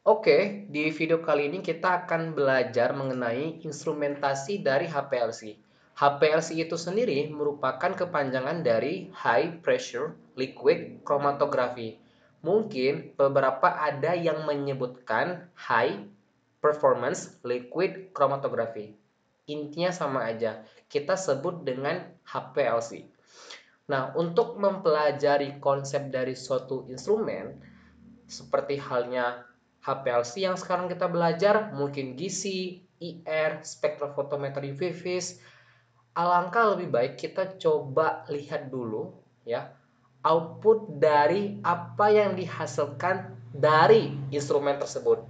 Oke, di video kali ini kita akan belajar mengenai instrumentasi dari HPLC. HPLC itu sendiri merupakan kepanjangan dari High Pressure Liquid Chromatography. Mungkin beberapa ada yang menyebutkan High Performance Liquid Chromatography. Intinya sama aja, kita sebut dengan HPLC. Nah, untuk mempelajari konsep dari suatu instrumen, seperti halnya HPLC yang sekarang kita belajar, mungkin GC, IR, spektrofotometri vivis. Alangkah lebih baik kita coba lihat dulu ya output dari apa yang dihasilkan dari instrumen tersebut.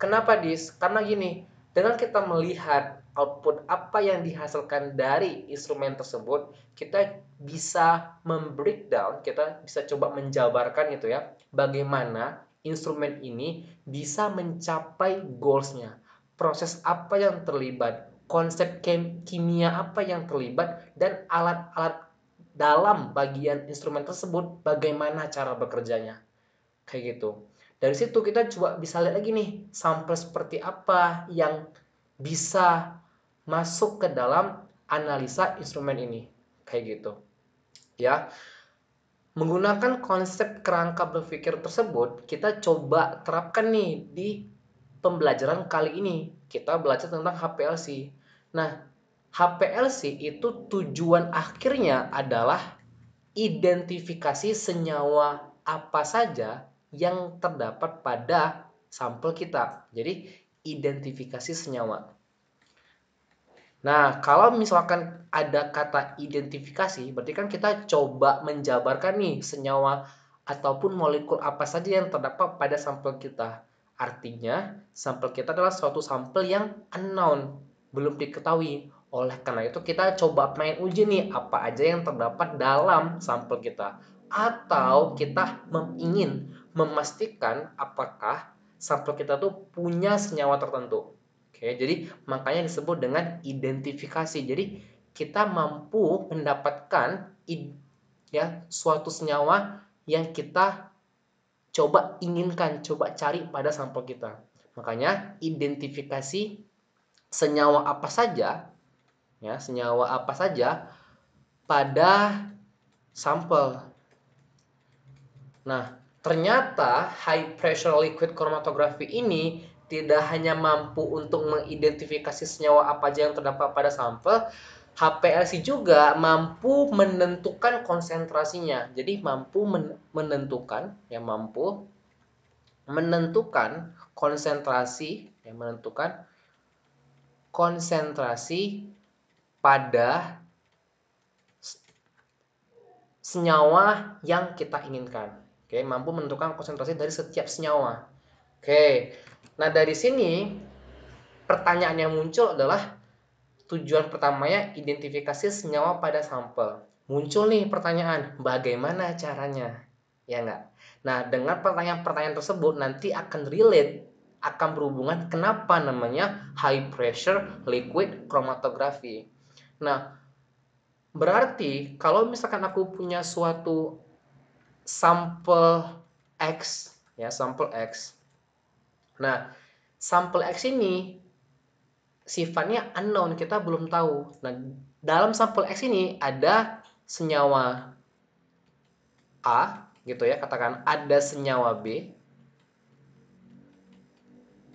Kenapa dis? Karena gini, dengan kita melihat output apa yang dihasilkan dari instrumen tersebut, kita bisa membreakdown, kita bisa coba menjabarkan gitu ya, bagaimana instrumen ini bisa mencapai goalsnya. Proses apa yang terlibat, konsep kimia apa yang terlibat, dan alat-alat dalam bagian instrumen tersebut bagaimana cara bekerjanya. Kayak gitu. Dari situ kita coba bisa lihat lagi nih sampel seperti apa yang bisa masuk ke dalam analisa instrumen ini. Kayak gitu. Ya menggunakan konsep kerangka berpikir tersebut, kita coba terapkan nih di pembelajaran kali ini. Kita belajar tentang HPLC. Nah, HPLC itu tujuan akhirnya adalah identifikasi senyawa apa saja yang terdapat pada sampel kita. Jadi, identifikasi senyawa. Nah, kalau misalkan ada kata identifikasi, berarti kan kita coba menjabarkan nih senyawa ataupun molekul apa saja yang terdapat pada sampel kita. Artinya, sampel kita adalah suatu sampel yang unknown, belum diketahui. Oleh karena itu, kita coba main uji nih apa aja yang terdapat dalam sampel kita. Atau kita ingin memastikan apakah sampel kita tuh punya senyawa tertentu. Oke, jadi makanya disebut dengan identifikasi. Jadi kita mampu mendapatkan ya suatu senyawa yang kita coba inginkan, coba cari pada sampel kita. Makanya identifikasi senyawa apa saja ya, senyawa apa saja pada sampel. Nah, ternyata high pressure liquid chromatography ini tidak hanya mampu untuk mengidentifikasi senyawa apa saja yang terdapat pada sampel, HPLC juga mampu menentukan konsentrasinya. Jadi mampu menentukan, ya mampu menentukan konsentrasi, ya menentukan konsentrasi pada senyawa yang kita inginkan. Oke, mampu menentukan konsentrasi dari setiap senyawa. Oke. Nah, dari sini pertanyaan yang muncul adalah tujuan pertamanya identifikasi senyawa pada sampel. Muncul nih pertanyaan, bagaimana caranya? Ya enggak? Nah, dengan pertanyaan-pertanyaan tersebut nanti akan relate akan berhubungan kenapa namanya high pressure liquid chromatography. Nah, berarti kalau misalkan aku punya suatu sampel X ya, sampel X Nah, sampel X ini sifatnya unknown, kita belum tahu. Nah, dalam sampel X ini ada senyawa A, gitu ya, katakan ada senyawa B.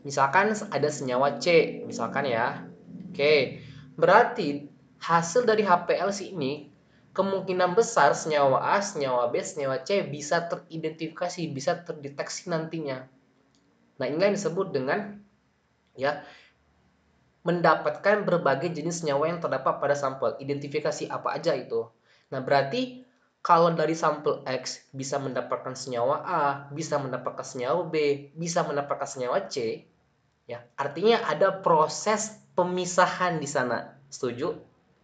Misalkan ada senyawa C, misalkan ya. Oke, berarti hasil dari HPLC ini kemungkinan besar senyawa A, senyawa B, senyawa C bisa teridentifikasi, bisa terdeteksi nantinya. Nah, inilah yang disebut dengan ya mendapatkan berbagai jenis senyawa yang terdapat pada sampel. Identifikasi apa aja itu. Nah, berarti kalau dari sampel X bisa mendapatkan senyawa A, bisa mendapatkan senyawa B, bisa mendapatkan senyawa C, ya. Artinya ada proses pemisahan di sana. Setuju?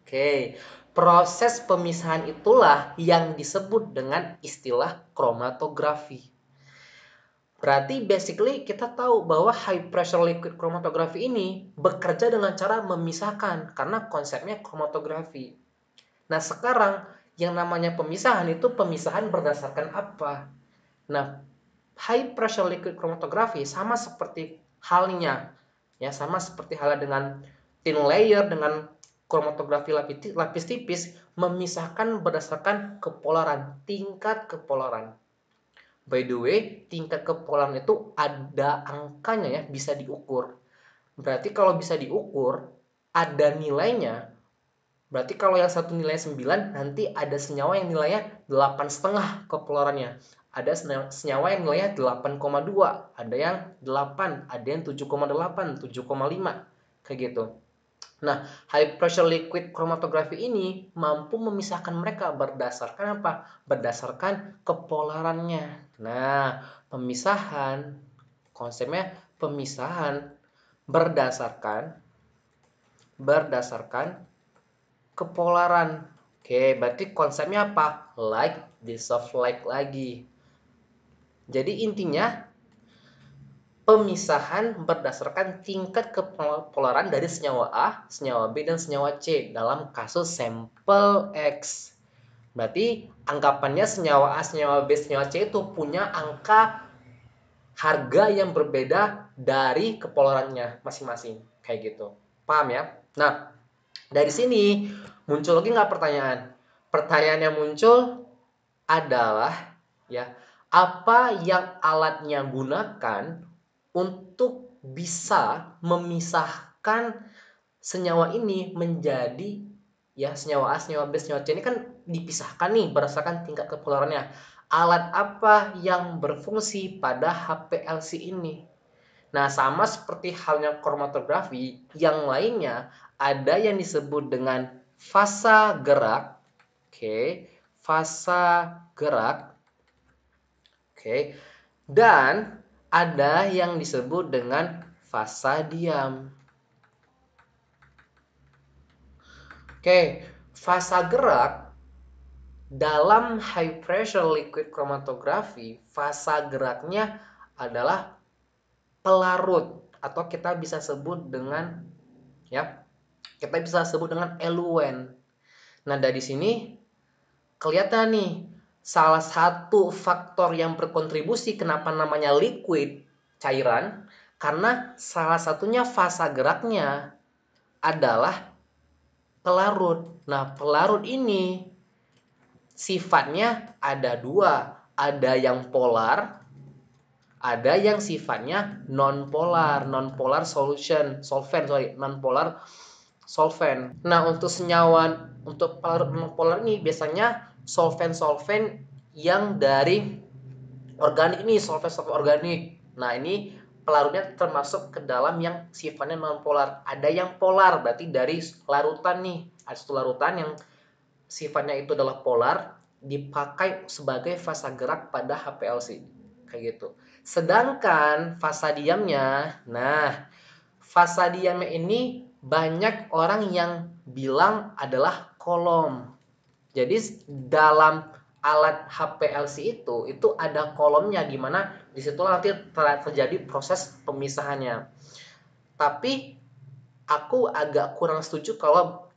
Oke. Proses pemisahan itulah yang disebut dengan istilah kromatografi. Berarti basically kita tahu bahwa high pressure liquid chromatography ini bekerja dengan cara memisahkan karena konsepnya chromatografi. Nah, sekarang yang namanya pemisahan itu pemisahan berdasarkan apa? Nah, high pressure liquid chromatography sama seperti halnya ya sama seperti halnya dengan thin layer dengan kromatografi lapis tipis memisahkan berdasarkan kepolaran, tingkat kepolaran. By the way, tingkat kepolan itu ada angkanya ya, bisa diukur. Berarti kalau bisa diukur, ada nilainya. Berarti kalau yang satu nilai 9, nanti ada senyawa yang nilainya 8,5 kepolarannya. Ada senyawa yang nilainya 8,2, ada yang 8, ada yang 7,8, 7,5, kayak gitu. Nah, high pressure liquid chromatography ini mampu memisahkan mereka berdasarkan apa? Berdasarkan kepolarannya. Nah, pemisahan konsepnya pemisahan berdasarkan berdasarkan kepolaran. Oke, berarti konsepnya apa? Like dissolve like lagi. Jadi intinya pemisahan berdasarkan tingkat kepolaran dari senyawa A, senyawa B, dan senyawa C dalam kasus sampel X. Berarti anggapannya senyawa A, senyawa B, senyawa C itu punya angka harga yang berbeda dari kepolarannya masing-masing. Kayak gitu. Paham ya? Nah, dari sini muncul lagi nggak pertanyaan? Pertanyaan yang muncul adalah ya apa yang alatnya gunakan untuk bisa memisahkan senyawa ini menjadi ya senyawa A, senyawa B, senyawa C ini kan dipisahkan nih berdasarkan tingkat kepolarannya. Alat apa yang berfungsi pada HPLC ini? Nah, sama seperti halnya kromatografi, yang lainnya ada yang disebut dengan fasa gerak. Oke, okay. fasa gerak. Oke. Okay. Dan ada yang disebut dengan fasa diam. Oke, fasa gerak dalam high pressure liquid chromatography, fasa geraknya adalah pelarut atau kita bisa sebut dengan ya, kita bisa sebut dengan eluen. Nah, dari sini kelihatan nih salah satu faktor yang berkontribusi kenapa namanya liquid cairan karena salah satunya fase geraknya adalah pelarut. Nah, pelarut ini sifatnya ada dua, ada yang polar, ada yang sifatnya non polar non polar solution, solvent, sorry, polar solvent. Nah, untuk senyawa untuk pelarut polar ini biasanya Solvent-solvent yang dari organik ini, solvent solvent organik. Nah, ini pelarutnya termasuk ke dalam yang sifatnya non polar. Ada yang polar, berarti dari larutan nih. Ada satu larutan yang sifatnya itu adalah polar dipakai sebagai fasa gerak pada HPLC. Kayak gitu. Sedangkan fasa diamnya, nah, fasa diamnya ini banyak orang yang bilang adalah kolom. Jadi dalam alat HPLC itu itu ada kolomnya di mana di situ nanti terjadi proses pemisahannya. Tapi aku agak kurang setuju kalau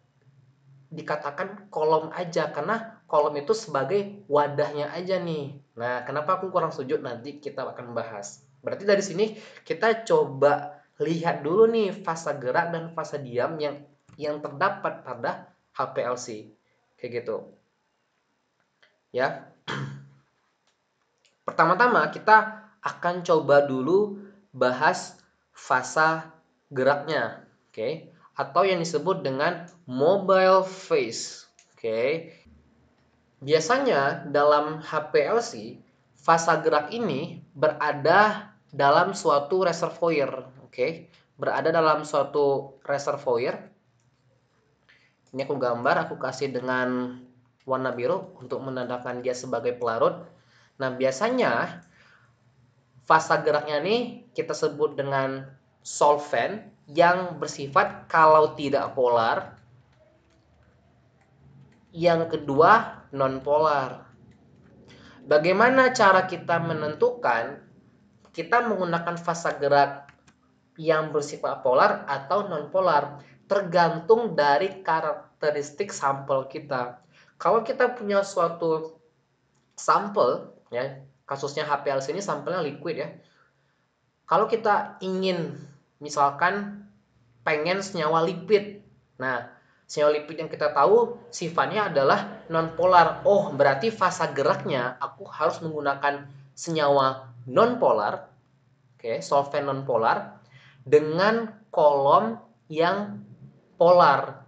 dikatakan kolom aja karena kolom itu sebagai wadahnya aja nih. Nah, kenapa aku kurang setuju nanti kita akan bahas. Berarti dari sini kita coba lihat dulu nih fase gerak dan fase diam yang yang terdapat pada HPLC kayak gitu ya pertama-tama kita akan coba dulu bahas fase geraknya oke okay? atau yang disebut dengan mobile phase oke okay? biasanya dalam HPLC fase gerak ini berada dalam suatu reservoir oke okay? berada dalam suatu reservoir ini aku gambar aku kasih dengan warna biru untuk menandakan dia sebagai pelarut nah biasanya fase geraknya nih kita sebut dengan solvent yang bersifat kalau tidak polar yang kedua non polar. bagaimana cara kita menentukan kita menggunakan fase gerak yang bersifat polar atau non polar? tergantung dari karakteristik sampel kita. Kalau kita punya suatu sampel, ya kasusnya HPLC ini sampelnya liquid ya. Kalau kita ingin misalkan pengen senyawa lipid, nah senyawa lipid yang kita tahu sifatnya adalah nonpolar. Oh berarti fase geraknya aku harus menggunakan senyawa nonpolar, oke okay, solvent nonpolar dengan kolom yang polar.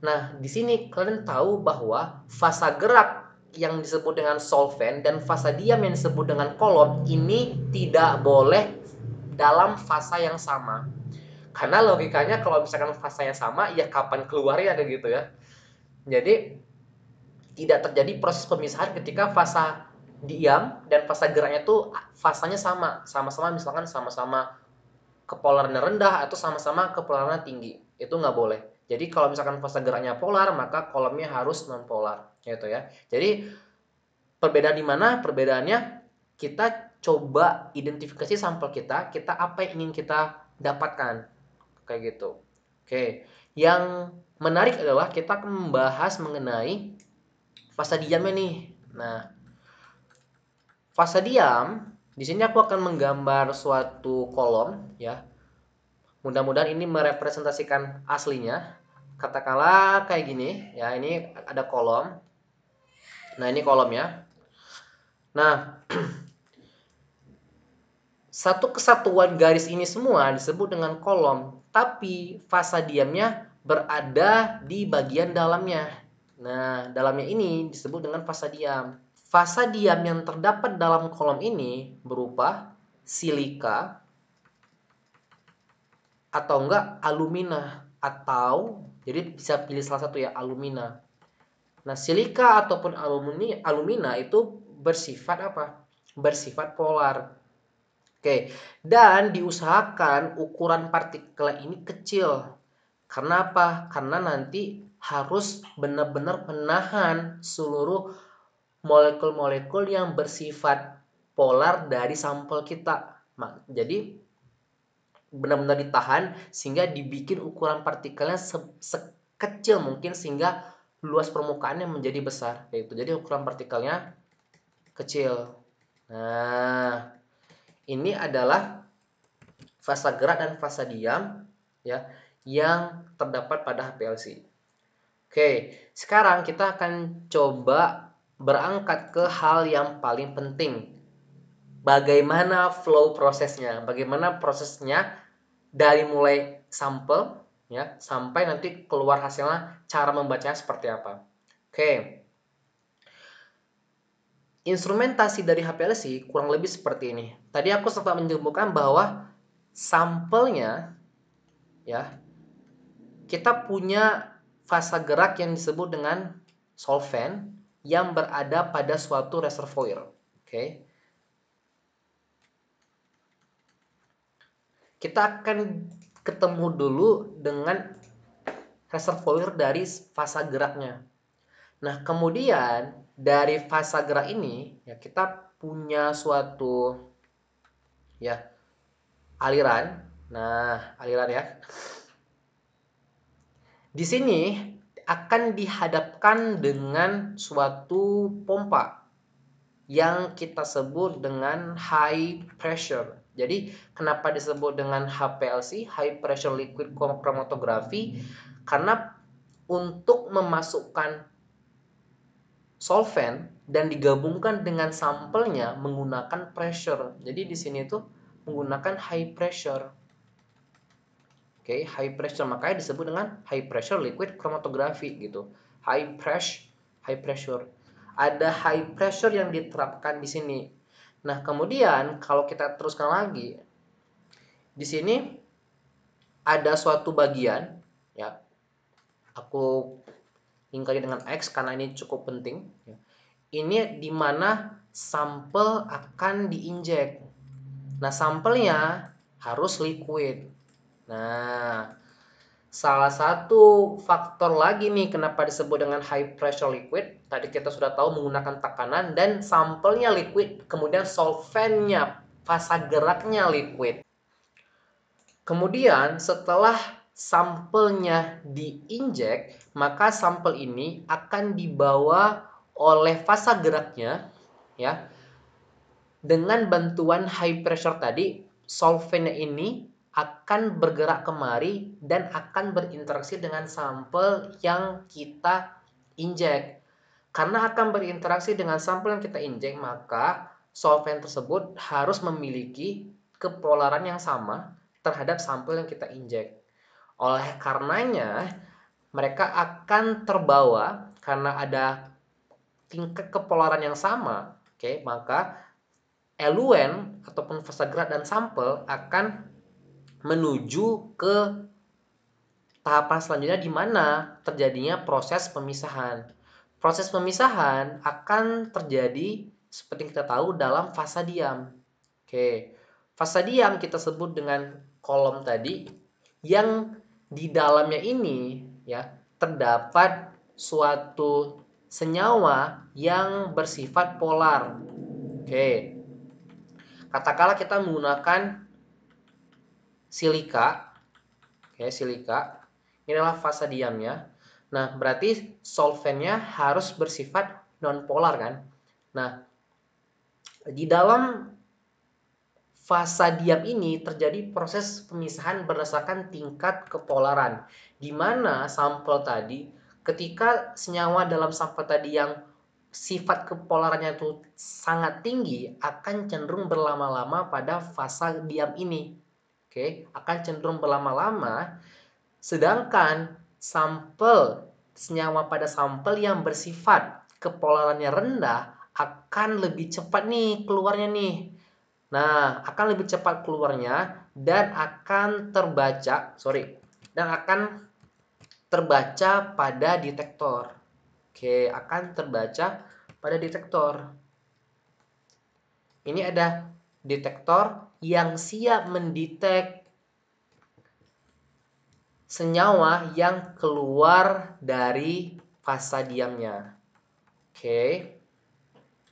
Nah, di sini kalian tahu bahwa fasa gerak yang disebut dengan solvent dan fasa diam yang disebut dengan kolom ini tidak boleh dalam fasa yang sama. Karena logikanya kalau misalkan fasa yang sama, ya kapan keluarnya ada gitu ya. Jadi tidak terjadi proses pemisahan ketika fasa diam dan fasa geraknya tuh fasanya sama, sama-sama misalkan sama-sama kepolarannya rendah atau sama-sama kepolarannya tinggi itu nggak boleh. Jadi kalau misalkan fase geraknya polar, maka kolomnya harus non polar, gitu ya. Jadi perbedaan di mana? Perbedaannya kita coba identifikasi sampel kita, kita apa yang ingin kita dapatkan, kayak gitu. Oke, yang menarik adalah kita membahas mengenai fase diamnya nih. Nah, fase diam di sini aku akan menggambar suatu kolom ya mudah-mudahan ini merepresentasikan aslinya katakanlah kayak gini ya ini ada kolom nah ini kolomnya nah satu kesatuan garis ini semua disebut dengan kolom tapi fasa diamnya berada di bagian dalamnya nah dalamnya ini disebut dengan fasa diam fasa diam yang terdapat dalam kolom ini berupa silika atau enggak alumina atau jadi bisa pilih salah satu ya alumina. Nah, silika ataupun alumini alumina itu bersifat apa? Bersifat polar. Oke, dan diusahakan ukuran partikel ini kecil. karena apa Karena nanti harus benar-benar menahan seluruh molekul-molekul yang bersifat polar dari sampel kita. Jadi benar-benar ditahan sehingga dibikin ukuran partikelnya se sekecil mungkin sehingga luas permukaannya menjadi besar yaitu jadi ukuran partikelnya kecil nah ini adalah fase gerak dan fase diam ya yang terdapat pada HPLC Oke sekarang kita akan coba berangkat ke hal yang paling penting bagaimana flow prosesnya, bagaimana prosesnya dari mulai sampel ya sampai nanti keluar hasilnya cara membacanya seperti apa. Oke. Instrumentasi dari HPLC kurang lebih seperti ini. Tadi aku sempat menyebutkan bahwa sampelnya ya kita punya fase gerak yang disebut dengan solvent yang berada pada suatu reservoir. Oke. Okay kita akan ketemu dulu dengan reservoir dari fase geraknya. Nah, kemudian dari fase gerak ini ya kita punya suatu ya aliran. Nah, aliran ya. Di sini akan dihadapkan dengan suatu pompa yang kita sebut dengan high pressure. Jadi kenapa disebut dengan HPLC (High Pressure Liquid Chromatography)? Karena untuk memasukkan solvent dan digabungkan dengan sampelnya menggunakan pressure. Jadi di sini itu menggunakan high pressure. Oke, okay, high pressure makanya disebut dengan high pressure liquid chromatography gitu. High pressure, high pressure. Ada high pressure yang diterapkan di sini Nah, kemudian kalau kita teruskan lagi, di sini ada suatu bagian, ya, aku lingkari dengan X karena ini cukup penting. Ya. Ini di mana sampel akan diinjek. Nah, sampelnya harus liquid. Nah, salah satu faktor lagi nih kenapa disebut dengan high pressure liquid tadi kita sudah tahu menggunakan tekanan dan sampelnya liquid, kemudian solventnya, fasa geraknya liquid. Kemudian setelah sampelnya diinjek, maka sampel ini akan dibawa oleh fasa geraknya ya dengan bantuan high pressure tadi solventnya ini akan bergerak kemari dan akan berinteraksi dengan sampel yang kita injek karena akan berinteraksi dengan sampel yang kita injek, maka solvent tersebut harus memiliki kepolaran yang sama terhadap sampel yang kita injek. Oleh karenanya, mereka akan terbawa karena ada tingkat kepolaran yang sama, oke, okay, maka eluen ataupun fase gerak dan sampel akan menuju ke tahapan selanjutnya di mana terjadinya proses pemisahan. Proses pemisahan akan terjadi seperti kita tahu dalam fase diam. Oke, fase diam kita sebut dengan kolom tadi yang di dalamnya ini ya terdapat suatu senyawa yang bersifat polar. Oke. Katakanlah kita menggunakan silika. Oke, silika. Inilah adalah fase diamnya. Nah, berarti solvennya harus bersifat nonpolar kan? Nah, di dalam fasa diam ini terjadi proses pemisahan berdasarkan tingkat kepolaran, di mana sampel tadi ketika senyawa dalam sampel tadi yang sifat kepolarannya itu sangat tinggi akan cenderung berlama-lama pada fasa diam ini. Oke, akan cenderung berlama-lama sedangkan sampel senyawa pada sampel yang bersifat kepolarannya rendah akan lebih cepat nih keluarnya nih. Nah, akan lebih cepat keluarnya dan akan terbaca, sorry, dan akan terbaca pada detektor. Oke, akan terbaca pada detektor. Ini ada detektor yang siap mendetek senyawa yang keluar dari fasa diamnya. Oke.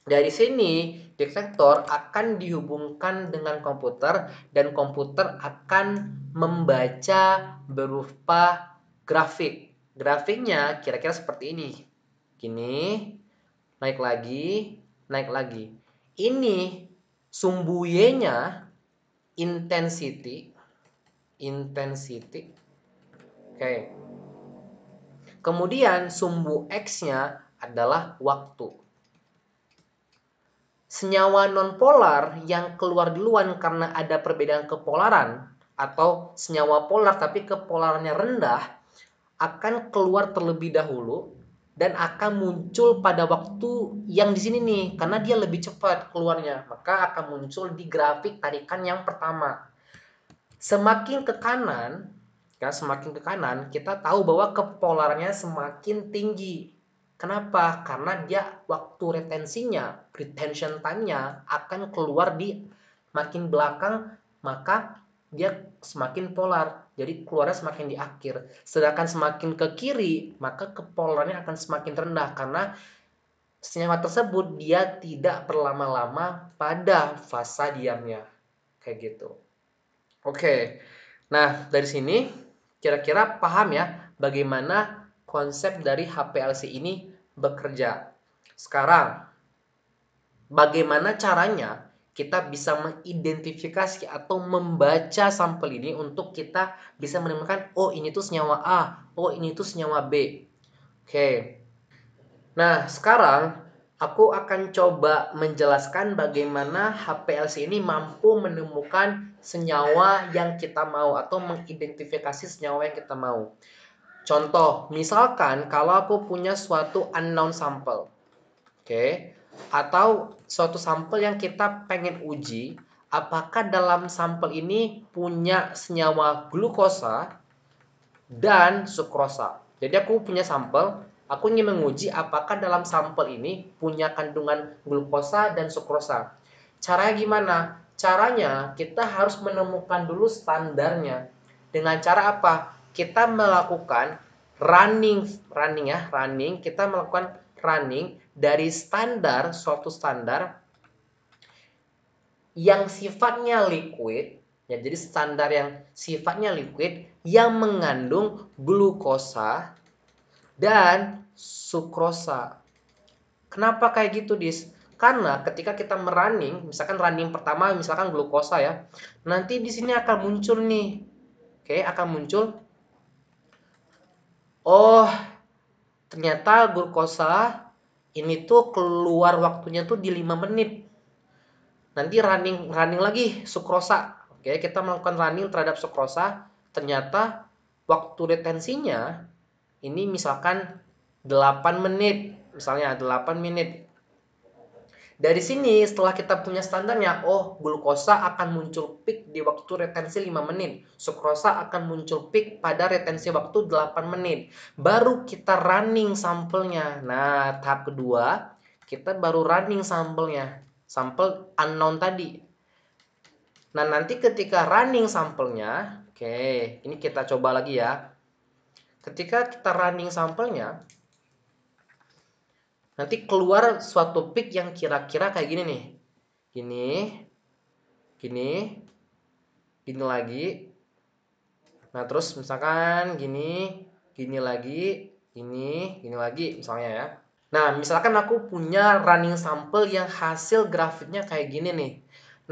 Dari sini, detektor akan dihubungkan dengan komputer dan komputer akan membaca berupa grafik. Grafiknya kira-kira seperti ini. Gini, naik lagi, naik lagi. Ini sumbu y-nya intensity intensity Okay. Kemudian sumbu X-nya adalah waktu. Senyawa nonpolar yang keluar duluan karena ada perbedaan kepolaran atau senyawa polar tapi kepolarannya rendah akan keluar terlebih dahulu dan akan muncul pada waktu yang di sini nih karena dia lebih cepat keluarnya maka akan muncul di grafik tarikan yang pertama semakin ke kanan karena semakin ke kanan, kita tahu bahwa kepolarannya semakin tinggi. Kenapa? Karena dia waktu retensinya, retention time-nya akan keluar di makin belakang, maka dia semakin polar. Jadi keluarnya semakin di akhir. Sedangkan semakin ke kiri, maka kepolarannya akan semakin rendah karena senyawa tersebut dia tidak berlama-lama pada fase diamnya. Kayak gitu. Oke. Nah, dari sini kira-kira paham ya bagaimana konsep dari HPLC ini bekerja. Sekarang, bagaimana caranya kita bisa mengidentifikasi atau membaca sampel ini untuk kita bisa menemukan, oh ini tuh senyawa A, oh ini tuh senyawa B. Oke. Nah, sekarang aku akan coba menjelaskan bagaimana HPLC ini mampu menemukan senyawa yang kita mau atau mengidentifikasi senyawa yang kita mau. Contoh, misalkan kalau aku punya suatu unknown sample, oke, okay, atau suatu sampel yang kita pengen uji, apakah dalam sampel ini punya senyawa glukosa dan sukrosa. Jadi aku punya sampel, Aku ingin menguji apakah dalam sampel ini punya kandungan glukosa dan sukrosa. Caranya gimana? Caranya kita harus menemukan dulu standarnya. Dengan cara apa? Kita melakukan running, running ya, running. Kita melakukan running dari standar, suatu standar yang sifatnya liquid, ya jadi standar yang sifatnya liquid yang mengandung glukosa dan sukrosa. Kenapa kayak gitu, Dis? Karena ketika kita merunning, misalkan running pertama misalkan glukosa ya. Nanti di sini akan muncul nih. Oke, akan muncul Oh, ternyata glukosa ini tuh keluar waktunya tuh di 5 menit. Nanti running running lagi sukrosa. Oke, kita melakukan running terhadap sukrosa, ternyata waktu retensinya ini misalkan 8 menit misalnya 8 menit dari sini setelah kita punya standarnya oh glukosa akan muncul peak di waktu retensi 5 menit sukrosa akan muncul peak pada retensi waktu 8 menit baru kita running sampelnya nah tahap kedua kita baru running sampelnya sampel unknown tadi nah nanti ketika running sampelnya oke okay, ini kita coba lagi ya Ketika kita running sampelnya, nanti keluar suatu peak yang kira-kira kayak gini nih. Gini, gini, gini lagi. Nah terus misalkan gini, gini lagi, gini, gini lagi misalnya ya. Nah, misalkan aku punya running sampel yang hasil grafiknya kayak gini nih.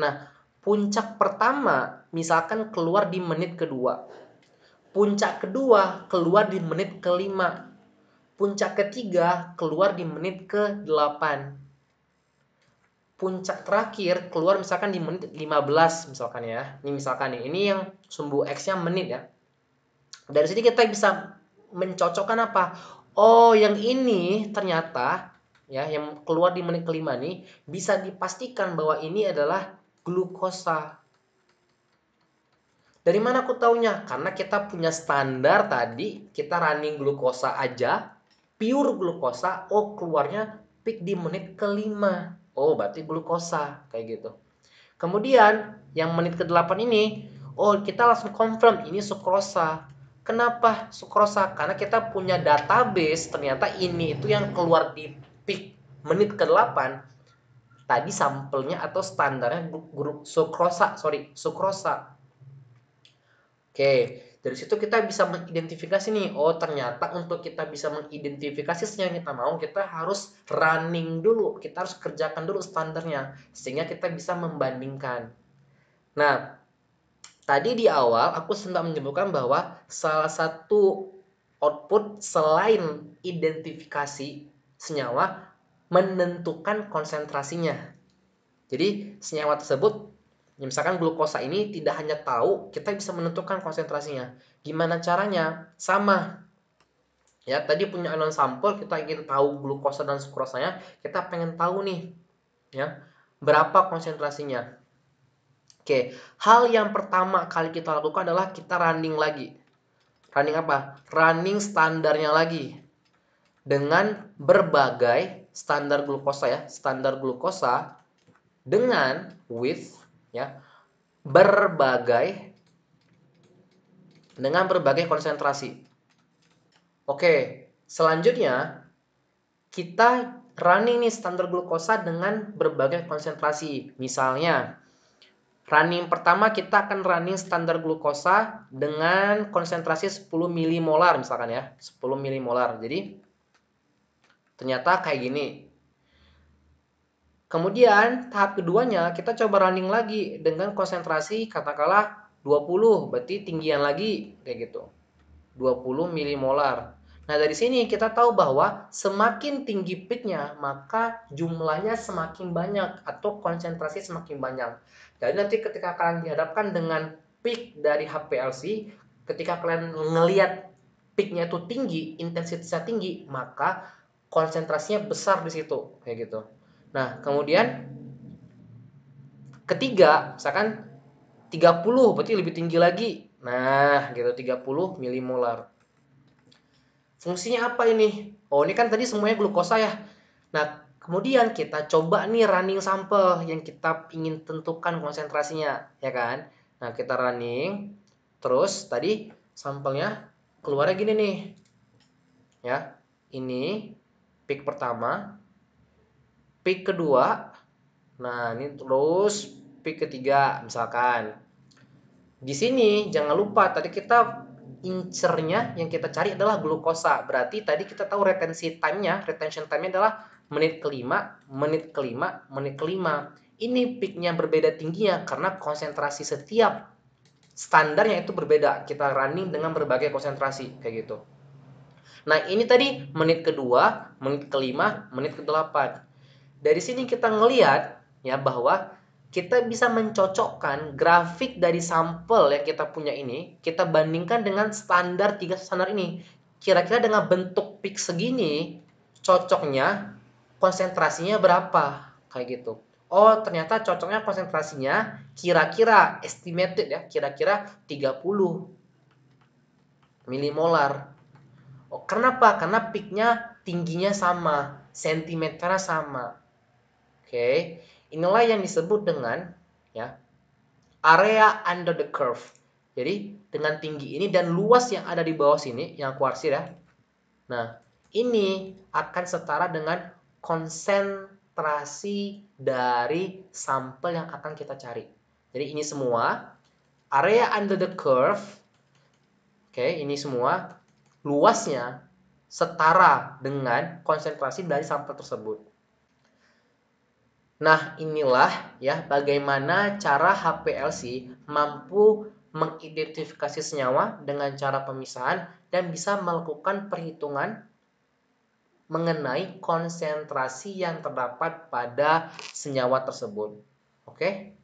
Nah, puncak pertama misalkan keluar di menit kedua. Puncak kedua keluar di menit kelima. Puncak ketiga keluar di menit ke-8. Puncak terakhir keluar misalkan di menit 15 misalkan ya. Ini misalkan nih, ini yang sumbu X-nya menit ya. Dari sini kita bisa mencocokkan apa? Oh, yang ini ternyata ya yang keluar di menit kelima nih bisa dipastikan bahwa ini adalah glukosa dari mana aku taunya? Karena kita punya standar tadi, kita running glukosa aja, pure glukosa, oh keluarnya peak di menit kelima. Oh, berarti glukosa, kayak gitu. Kemudian, yang menit ke-8 ini, oh kita langsung confirm, ini sukrosa. Kenapa sukrosa? Karena kita punya database, ternyata ini itu yang keluar di peak menit ke-8, tadi sampelnya atau standarnya grup sukrosa, sorry, sukrosa Oke, dari situ kita bisa mengidentifikasi nih, oh ternyata untuk kita bisa mengidentifikasi yang kita mau, kita harus running dulu, kita harus kerjakan dulu standarnya, sehingga kita bisa membandingkan. Nah, tadi di awal aku sempat menyebutkan bahwa salah satu output selain identifikasi senyawa menentukan konsentrasinya. Jadi senyawa tersebut Ya, misalkan glukosa ini tidak hanya tahu, kita bisa menentukan konsentrasinya. Gimana caranya? Sama. Ya, tadi punya anon sampel, kita ingin tahu glukosa dan sukrosanya, kita pengen tahu nih, ya, berapa konsentrasinya. Oke, hal yang pertama kali kita lakukan adalah kita running lagi. Running apa? Running standarnya lagi. Dengan berbagai standar glukosa ya, standar glukosa dengan with ya berbagai dengan berbagai konsentrasi. Oke, selanjutnya kita running nih standar glukosa dengan berbagai konsentrasi. Misalnya, running pertama kita akan running standar glukosa dengan konsentrasi 10 milimolar misalkan ya, 10 milimolar. Jadi ternyata kayak gini. Kemudian tahap keduanya kita coba running lagi dengan konsentrasi katakanlah 20 berarti tinggian lagi kayak gitu. 20 milimolar. Nah, dari sini kita tahu bahwa semakin tinggi peaknya, maka jumlahnya semakin banyak atau konsentrasi semakin banyak. Jadi nanti ketika kalian dihadapkan dengan peak dari HPLC, ketika kalian ngelihat peaknya itu tinggi, intensitasnya tinggi, maka konsentrasinya besar di situ, kayak gitu. Nah, kemudian ketiga, misalkan 30 berarti lebih tinggi lagi. Nah, gitu 30 milimolar. Fungsinya apa ini? Oh, ini kan tadi semuanya glukosa ya. Nah, kemudian kita coba nih running sampel yang kita ingin tentukan konsentrasinya, ya kan? Nah, kita running terus tadi sampelnya keluarnya gini nih. Ya. Ini peak pertama, pick kedua nah ini terus pick ketiga misalkan di sini jangan lupa tadi kita incernya yang kita cari adalah glukosa berarti tadi kita tahu retensi time-nya retention time-nya adalah menit kelima menit kelima menit kelima ini peaknya berbeda tingginya karena konsentrasi setiap standarnya itu berbeda. Kita running dengan berbagai konsentrasi kayak gitu. Nah, ini tadi menit kedua, menit kelima, menit kedelapan. Dari sini kita ngelihat ya bahwa kita bisa mencocokkan grafik dari sampel yang kita punya ini, kita bandingkan dengan standar tiga standar ini. Kira-kira dengan bentuk pik segini, cocoknya konsentrasinya berapa? Kayak gitu. Oh, ternyata cocoknya konsentrasinya kira-kira estimated ya, kira-kira 30 milimolar. Oh, kenapa? Karena piknya tingginya sama, sentimeternya sama. Oke, inilah yang disebut dengan ya area under the curve. Jadi dengan tinggi ini dan luas yang ada di bawah sini yang kuarsir ya. Nah, ini akan setara dengan konsentrasi dari sampel yang akan kita cari. Jadi ini semua area under the curve. Oke, okay, ini semua luasnya setara dengan konsentrasi dari sampel tersebut. Nah, inilah ya bagaimana cara HPLC mampu mengidentifikasi senyawa dengan cara pemisahan dan bisa melakukan perhitungan mengenai konsentrasi yang terdapat pada senyawa tersebut. Oke.